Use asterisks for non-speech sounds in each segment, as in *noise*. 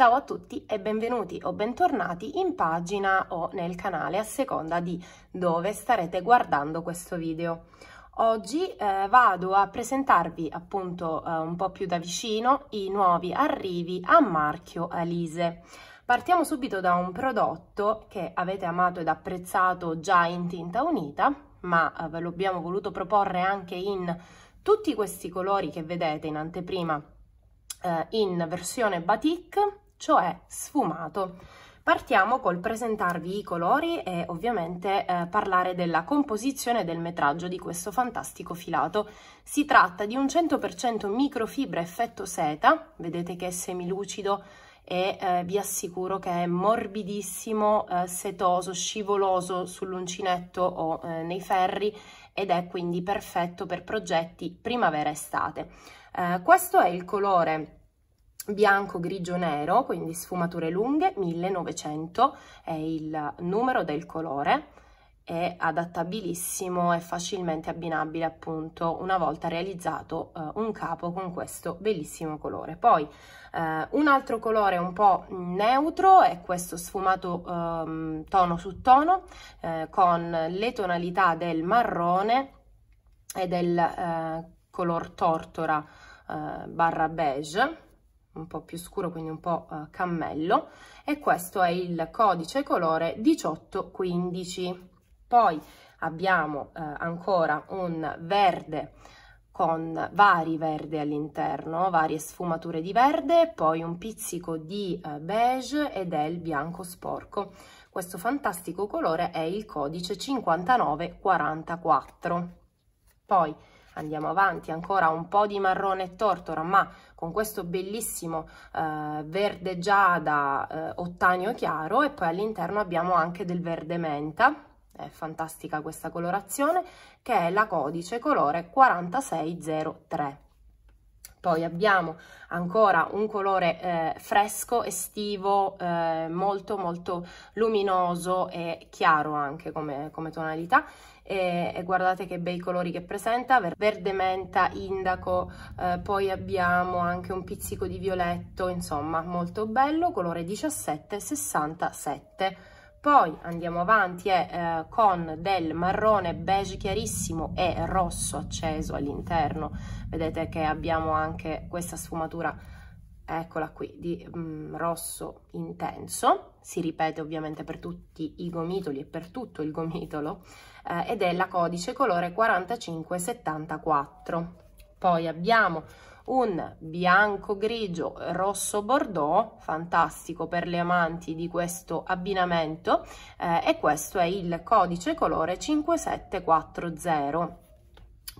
Ciao a tutti e benvenuti o bentornati in pagina o nel canale a seconda di dove starete guardando questo video. Oggi eh, vado a presentarvi appunto eh, un po' più da vicino i nuovi arrivi a marchio Alise. Partiamo subito da un prodotto che avete amato ed apprezzato già in tinta unita, ma eh, ve lo abbiamo voluto proporre anche in tutti questi colori che vedete in anteprima eh, in versione batik cioè sfumato. Partiamo col presentarvi i colori e ovviamente eh, parlare della composizione del metraggio di questo fantastico filato. Si tratta di un 100% microfibra effetto seta, vedete che è semilucido e eh, vi assicuro che è morbidissimo, eh, setoso, scivoloso sull'uncinetto o eh, nei ferri ed è quindi perfetto per progetti primavera-estate. Eh, questo è il colore bianco, grigio, nero, quindi sfumature lunghe, 1900 è il numero del colore, è adattabilissimo e facilmente abbinabile appunto una volta realizzato eh, un capo con questo bellissimo colore. Poi eh, un altro colore un po' neutro è questo sfumato eh, tono su tono eh, con le tonalità del marrone e del eh, color tortora eh, barra beige un po' più scuro, quindi un po' eh, cammello, e questo è il codice colore 1815. Poi abbiamo eh, ancora un verde con vari verdi all'interno, varie sfumature di verde, poi un pizzico di eh, beige ed è il bianco sporco. Questo fantastico colore è il codice 5944. Poi andiamo avanti ancora un po' di marrone e tortora ma con questo bellissimo eh, verde giada eh, ottanio chiaro e poi all'interno abbiamo anche del verde menta è fantastica questa colorazione che è la codice colore 4603 poi abbiamo ancora un colore eh, fresco, estivo, eh, molto molto luminoso e chiaro anche come, come tonalità e, e, guardate che bei colori che presenta, verde menta, indaco, eh, poi abbiamo anche un pizzico di violetto, insomma molto bello, colore 1767. Poi andiamo avanti eh, eh, con del marrone beige chiarissimo e rosso acceso all'interno, vedete che abbiamo anche questa sfumatura eccola qui, di mm, rosso intenso, si ripete ovviamente per tutti i gomitoli e per tutto il gomitolo, eh, ed è la codice colore 4574. Poi abbiamo un bianco grigio rosso bordeaux fantastico per le amanti di questo abbinamento eh, e questo è il codice colore 5740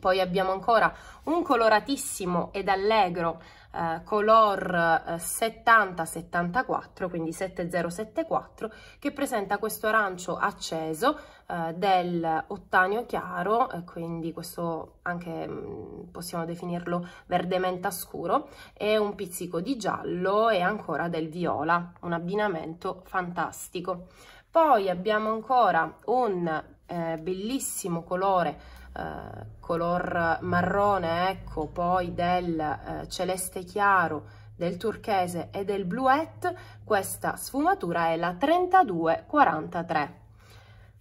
poi abbiamo ancora un coloratissimo ed allegro eh, color 7074 eh, quindi 7074 che presenta questo arancio acceso eh, del ottanio chiaro, quindi questo anche mm, possiamo definirlo verde menta scuro, e un pizzico di giallo e ancora del viola, un abbinamento fantastico. Poi abbiamo ancora un eh, bellissimo colore eh, color marrone, ecco, poi del eh, celeste chiaro, del turchese e del bluette, questa sfumatura è la 3243.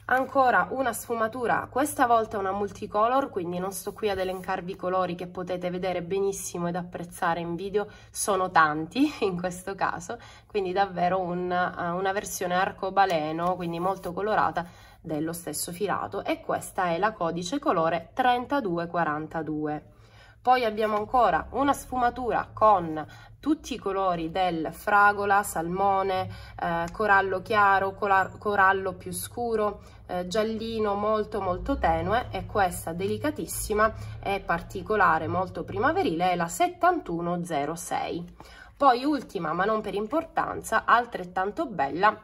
Ancora una sfumatura, questa volta una multicolor, quindi non sto qui ad elencarvi i colori che potete vedere benissimo ed apprezzare in video, sono tanti *laughs* in questo caso, quindi davvero un, eh, una versione arcobaleno, quindi molto colorata dello stesso filato e questa è la codice colore 3242. Poi abbiamo ancora una sfumatura con tutti i colori del fragola, salmone, eh, corallo chiaro, corallo più scuro, eh, giallino molto molto tenue e questa delicatissima e particolare molto primaverile è la 7106. Poi ultima ma non per importanza, altrettanto bella,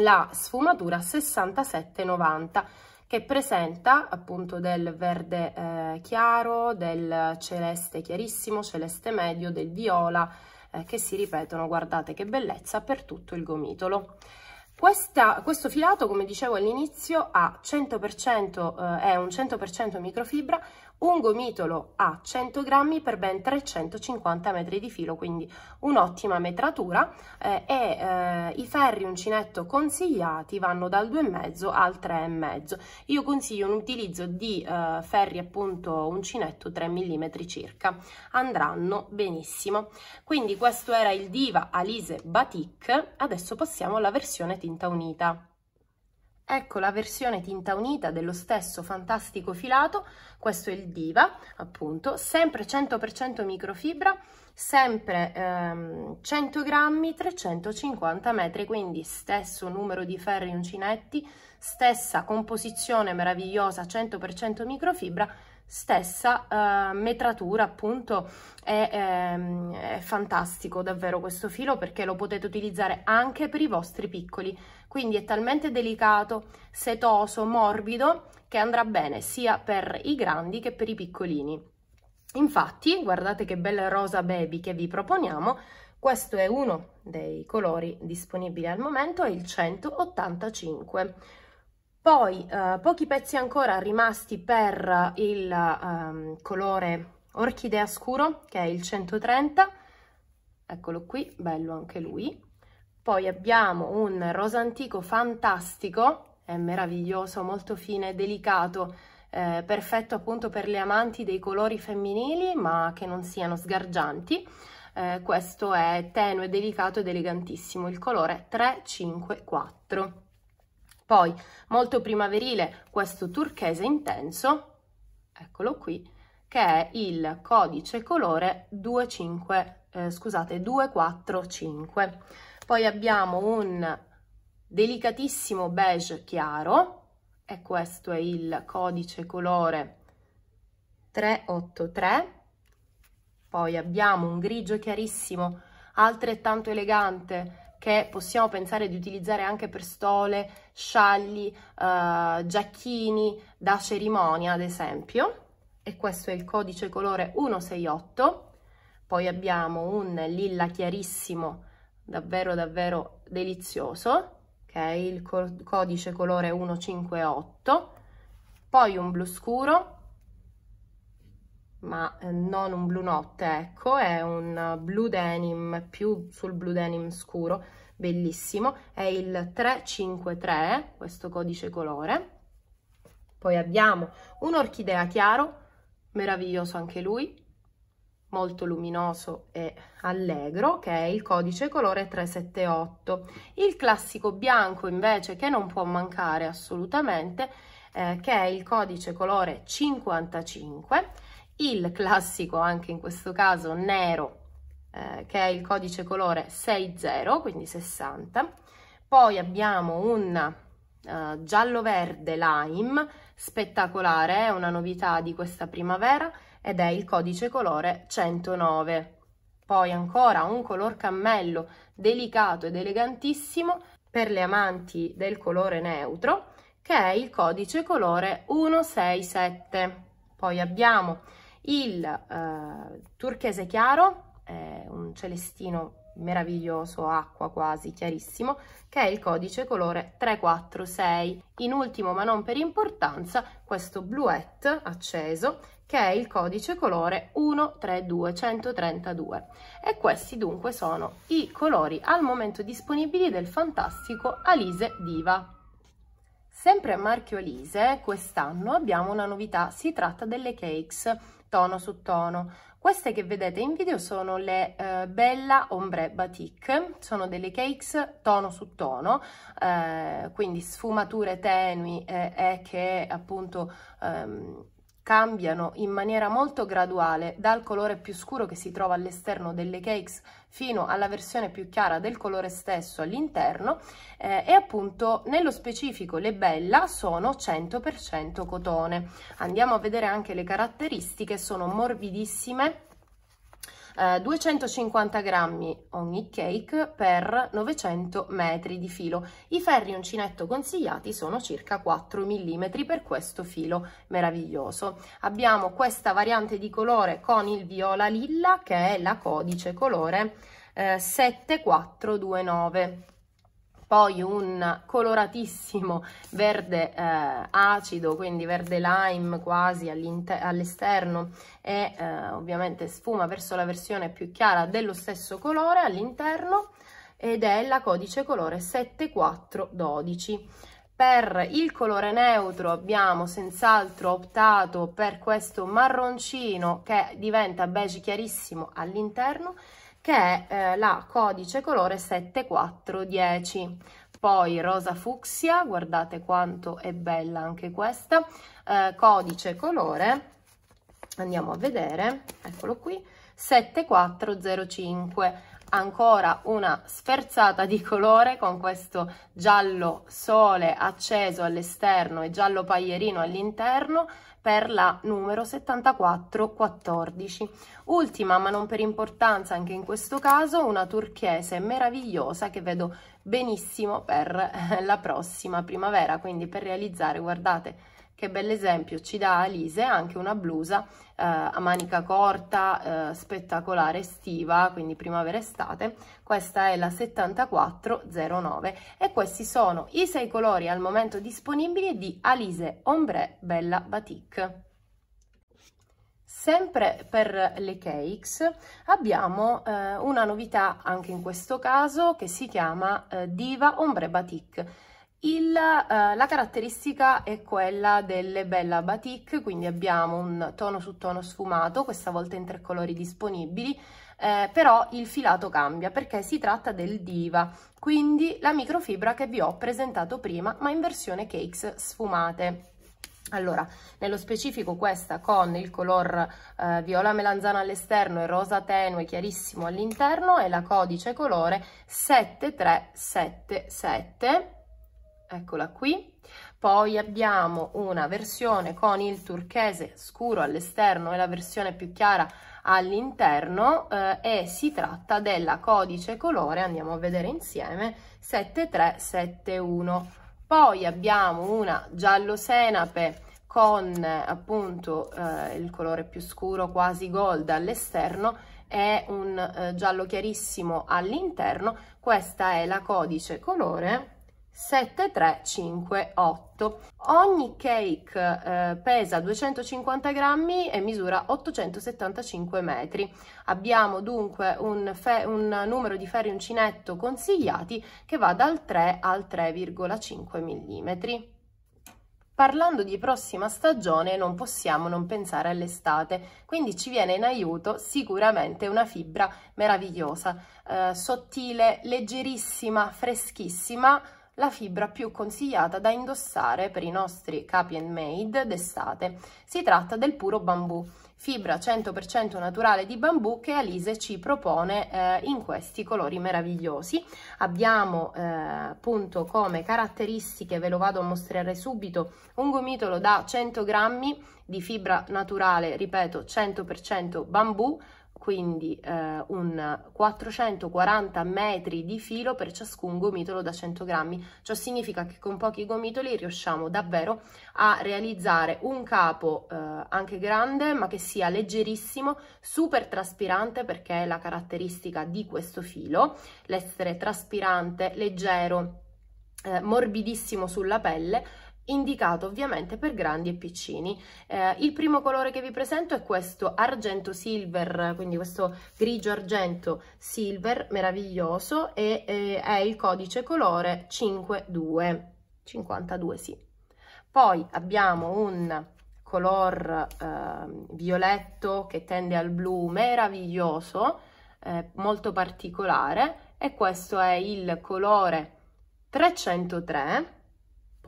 la sfumatura 6790 che presenta appunto del verde eh, chiaro, del celeste chiarissimo, celeste medio, del viola eh, che si ripetono, guardate che bellezza, per tutto il gomitolo. Questa, questo filato, come dicevo all'inizio, ha 100%, eh, è un 100% microfibra, un gomitolo a 100 grammi per ben 350 metri di filo, quindi un'ottima metratura eh, e eh, i ferri uncinetto consigliati vanno dal 2,5 al 3,5. Io consiglio un utilizzo di eh, ferri appunto uncinetto 3 mm circa, andranno benissimo. Quindi questo era il Diva Alise Batik, adesso passiamo alla versione t tinta unita. Ecco la versione tinta unita dello stesso fantastico filato, questo è il Diva, appunto, sempre 100% microfibra, sempre ehm, 100 grammi, 350 metri, quindi stesso numero di ferri uncinetti, stessa composizione meravigliosa, 100% microfibra, stessa uh, metratura appunto è, è, ehm, è, fantastico davvero questo filo perché lo potete utilizzare anche per i vostri piccoli quindi è talmente delicato setoso morbido che andrà bene sia per i grandi che per i piccolini infatti guardate che bel rosa baby che vi proponiamo questo è uno dei colori disponibili al momento è il 185 poi eh, pochi pezzi ancora rimasti per il ehm, colore orchidea scuro, che è il 130, eccolo qui, bello anche lui. Poi abbiamo un rosa antico fantastico, è meraviglioso, molto fine, delicato, eh, perfetto appunto per le amanti dei colori femminili, ma che non siano sgargianti. Eh, questo è tenue, delicato ed elegantissimo, il colore 354. Poi, molto primaverile, questo turchese intenso, eccolo qui, che è il codice colore 25, eh, scusate, 245. Poi abbiamo un delicatissimo beige chiaro, e questo è il codice colore 383. Poi abbiamo un grigio chiarissimo, altrettanto elegante, che possiamo pensare di utilizzare anche per stole, scialli, eh, giacchini da cerimonia ad esempio e questo è il codice colore 168 poi abbiamo un lilla chiarissimo davvero davvero delizioso che è il co codice colore 158 poi un blu scuro ma eh, non un blu notte, ecco, è un eh, blu denim, più sul blu denim scuro, bellissimo, è il 353, questo codice colore. Poi abbiamo un'orchidea chiaro, meraviglioso anche lui, molto luminoso e allegro, che è il codice colore 378. Il classico bianco invece, che non può mancare assolutamente, eh, che è il codice colore 55, il classico anche in questo caso nero eh, che è il codice colore 60 quindi 60 poi abbiamo un eh, giallo verde lime spettacolare è una novità di questa primavera ed è il codice colore 109 poi ancora un color cammello delicato ed elegantissimo per le amanti del colore neutro che è il codice colore 167 poi abbiamo il eh, turchese chiaro, eh, un celestino meraviglioso, acqua quasi chiarissimo, che è il codice colore 346. In ultimo, ma non per importanza, questo bluette acceso, che è il codice colore 132132. E questi dunque sono i colori al momento disponibili del fantastico Alise Diva. Sempre a marchio Alise, quest'anno abbiamo una novità, si tratta delle cakes tono su tono. Queste che vedete in video sono le eh, Bella Ombre Batik, sono delle cakes tono su tono, eh, quindi sfumature tenui e eh, che appunto ehm, cambiano in maniera molto graduale dal colore più scuro che si trova all'esterno delle cakes fino alla versione più chiara del colore stesso all'interno eh, e appunto nello specifico le Bella sono 100% cotone. Andiamo a vedere anche le caratteristiche, sono morbidissime eh, 250 grammi ogni cake per 900 metri di filo. I ferri uncinetto consigliati sono circa 4 mm per questo filo meraviglioso. Abbiamo questa variante di colore con il viola lilla che è la codice colore eh, 7429 poi un coloratissimo verde eh, acido, quindi verde lime quasi all'esterno all e eh, ovviamente sfuma verso la versione più chiara dello stesso colore all'interno ed è la codice colore 7412. Per il colore neutro abbiamo senz'altro optato per questo marroncino che diventa beige chiarissimo all'interno che è eh, la codice colore 7410. Poi rosa fucsia, guardate quanto è bella anche questa, eh, codice colore, andiamo a vedere, eccolo qui, 7405 ancora una sferzata di colore con questo giallo sole acceso all'esterno e giallo paglierino all'interno per la numero 7414. Ultima, ma non per importanza, anche in questo caso, una turchese meravigliosa che vedo benissimo per eh, la prossima primavera, quindi per realizzare, guardate, che bell'esempio ci dà Alise anche una blusa eh, a manica corta eh, spettacolare estiva quindi primavera estate questa è la 7409 e questi sono i sei colori al momento disponibili di Alise Ombre Bella Batik Sempre per le cakes abbiamo eh, una novità anche in questo caso che si chiama eh, Diva Ombre Batik il, eh, la caratteristica è quella delle Bella Batik, quindi abbiamo un tono su tono sfumato, questa volta in tre colori disponibili, eh, però il filato cambia perché si tratta del Diva, quindi la microfibra che vi ho presentato prima, ma in versione cakes sfumate. Allora, nello specifico questa con il color eh, viola melanzana all'esterno e rosa tenue chiarissimo all'interno è la codice colore 7377 eccola qui. Poi abbiamo una versione con il turchese scuro all'esterno e la versione più chiara all'interno eh, e si tratta della codice colore, andiamo a vedere insieme, 7371. Poi abbiamo una giallo senape con appunto eh, il colore più scuro quasi gold all'esterno e un eh, giallo chiarissimo all'interno. Questa è la codice colore 7358. Ogni cake eh, pesa 250 grammi e misura 875 metri. Abbiamo dunque un, un numero di ferri uncinetto consigliati che va dal 3 al 3,5 mm. Parlando di prossima stagione non possiamo non pensare all'estate, quindi ci viene in aiuto sicuramente una fibra meravigliosa, eh, sottile, leggerissima, freschissima, la fibra più consigliata da indossare per i nostri capi and made d'estate. Si tratta del puro bambù, fibra 100% naturale di bambù che Alise ci propone eh, in questi colori meravigliosi. Abbiamo eh, appunto come caratteristiche, ve lo vado a mostrare subito, un gomitolo da 100 grammi di fibra naturale, ripeto 100% bambù, quindi eh, un 440 metri di filo per ciascun gomitolo da 100 grammi. Ciò significa che con pochi gomitoli riusciamo davvero a realizzare un capo eh, anche grande ma che sia leggerissimo, super traspirante perché è la caratteristica di questo filo, l'essere traspirante, leggero, eh, morbidissimo sulla pelle indicato ovviamente per grandi e piccini. Eh, il primo colore che vi presento è questo argento silver, quindi questo grigio argento silver meraviglioso e eh, è il codice colore 52, 52 sì. Poi abbiamo un color eh, violetto che tende al blu meraviglioso, eh, molto particolare e questo è il colore 303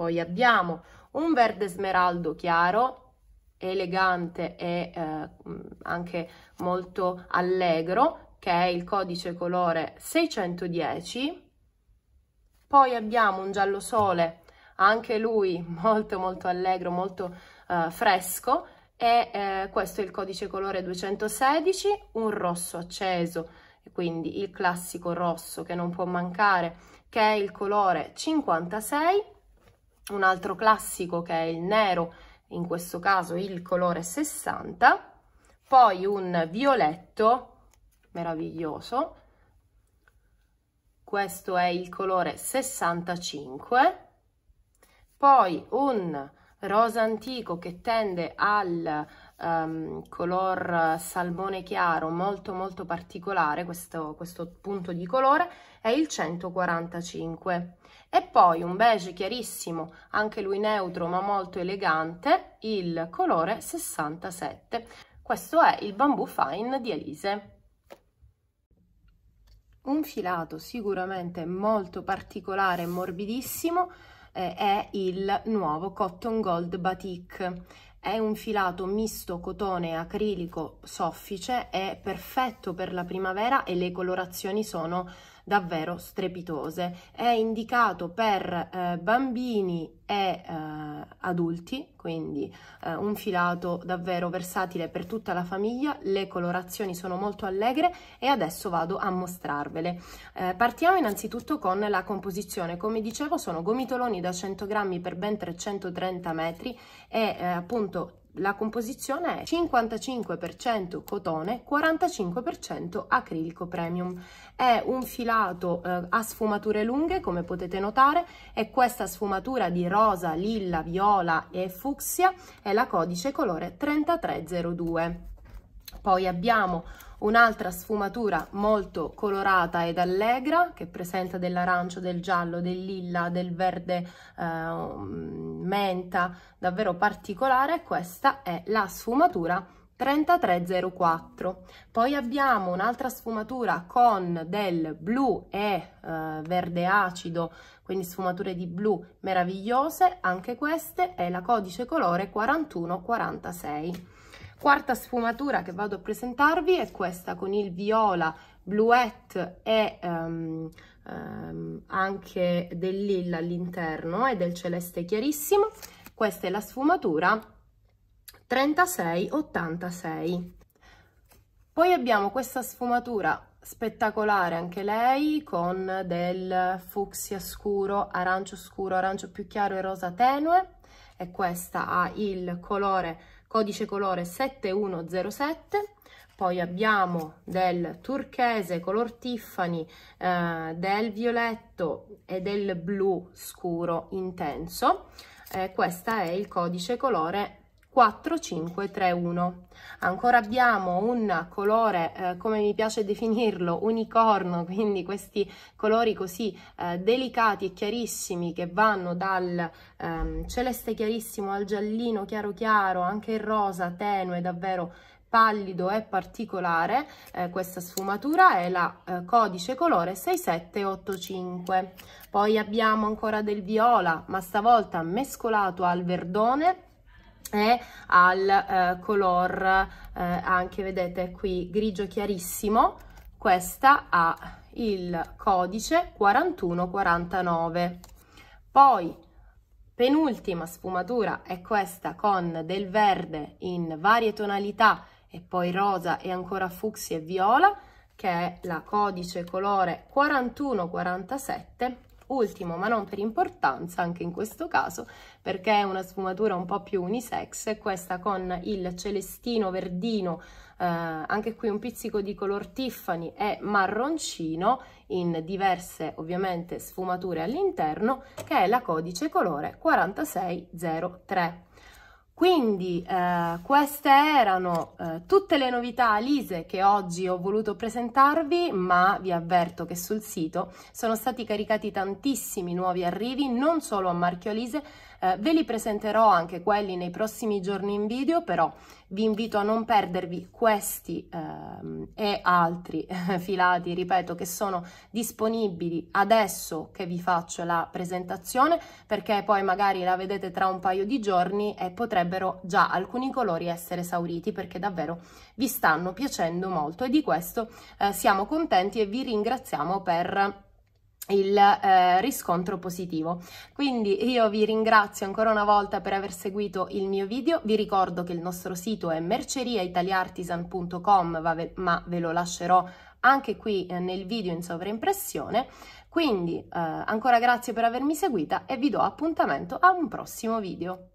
poi abbiamo un verde smeraldo chiaro, elegante e eh, anche molto allegro, che è il codice colore 610. Poi abbiamo un giallo sole, anche lui *laughs* molto molto allegro, molto eh, fresco, e eh, questo è il codice colore 216, un rosso acceso, quindi il classico rosso che non può mancare, che è il colore 56 un altro classico che è il nero, in questo caso il colore 60, poi un violetto meraviglioso, questo è il colore 65, poi un rosa antico che tende al um, color salmone chiaro molto molto particolare, questo, questo punto di colore, è il 145. E poi un beige chiarissimo, anche lui neutro ma molto elegante, il colore 67. Questo è il Bamboo Fine di Elise. Un filato sicuramente molto particolare e morbidissimo, eh, è il nuovo Cotton Gold Batik. È un filato misto cotone acrilico soffice, è perfetto per la primavera e le colorazioni sono davvero strepitose. È indicato per eh, bambini e eh, adulti, quindi eh, un filato davvero versatile per tutta la famiglia, le colorazioni sono molto allegre e adesso vado a mostrarvele. Eh, partiamo innanzitutto con la composizione, come dicevo sono gomitoloni da 100 grammi per ben 330 metri e eh, appunto la composizione è 55% cotone, 45% acrilico premium. È un filato eh, a sfumature lunghe, come potete notare, e questa sfumatura di rosa, lilla, viola e fucsia è la codice colore 3302. Poi abbiamo un'altra sfumatura molto colorata ed allegra che presenta dell'arancio, del giallo, del lilla, del verde eh, menta, davvero particolare. Questa è la sfumatura 3304. Poi abbiamo un'altra sfumatura con del blu e eh, verde acido, quindi sfumature di blu meravigliose, anche queste è la codice colore 4146. Quarta sfumatura che vado a presentarvi è questa con il viola, bluette e um, um, anche del lilla all'interno e del celeste chiarissimo. Questa è la sfumatura 3686. Poi abbiamo questa sfumatura spettacolare anche lei con del fucsia scuro, arancio scuro, arancio più chiaro e rosa tenue e questa ha il colore codice colore 7107, poi abbiamo del turchese color Tiffany, eh, del violetto e del blu scuro intenso, eh, questo è il codice colore 4531. Ancora abbiamo un colore, eh, come mi piace definirlo, unicorno, *laughs* quindi questi colori così eh, delicati e chiarissimi che vanno dal ehm, celeste chiarissimo al giallino chiaro chiaro, anche il rosa tenue, davvero pallido e particolare eh, questa sfumatura è la eh, codice colore 6785 poi abbiamo ancora del viola ma stavolta mescolato al verdone e al eh, color eh, anche vedete qui grigio chiarissimo questa ha il codice 4149 poi penultima sfumatura è questa con del verde in varie tonalità e poi rosa e ancora fucsia e viola che è la codice colore 4147 Ultimo, ma non per importanza, anche in questo caso, perché è una sfumatura un po' più unisex, è questa con il celestino verdino, eh, anche qui un pizzico di color Tiffany e marroncino, in diverse ovviamente sfumature all'interno, che è la codice colore 4603. Quindi eh, queste erano eh, tutte le novità Alise che oggi ho voluto presentarvi, ma vi avverto che sul sito sono stati caricati tantissimi nuovi arrivi, non solo a marchio Alise, eh, ve li presenterò anche quelli nei prossimi giorni in video, però vi invito a non perdervi questi ehm, e altri *laughs* filati, ripeto, che sono disponibili adesso che vi faccio la presentazione, perché poi magari la vedete tra un paio di giorni e potrebbero già alcuni colori essere esauriti, perché davvero vi stanno piacendo molto e di questo eh, siamo contenti e vi ringraziamo per il eh, riscontro positivo. Quindi io vi ringrazio ancora una volta per aver seguito il mio video, vi ricordo che il nostro sito è merceriaitaliartisan.com ma ve lo lascerò anche qui eh, nel video in sovraimpressione, quindi eh, ancora grazie per avermi seguita e vi do appuntamento a un prossimo video.